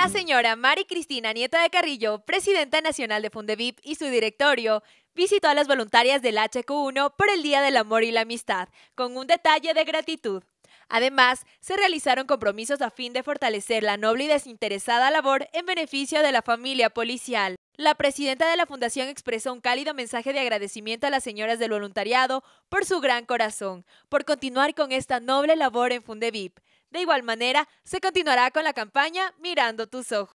La señora Mari Cristina Nieta de Carrillo, presidenta nacional de Fundevip y su directorio, visitó a las voluntarias del HQ1 por el Día del Amor y la Amistad, con un detalle de gratitud. Además, se realizaron compromisos a fin de fortalecer la noble y desinteresada labor en beneficio de la familia policial. La presidenta de la Fundación expresó un cálido mensaje de agradecimiento a las señoras del voluntariado por su gran corazón, por continuar con esta noble labor en Fundevip. De igual manera, se continuará con la campaña Mirando tus ojos.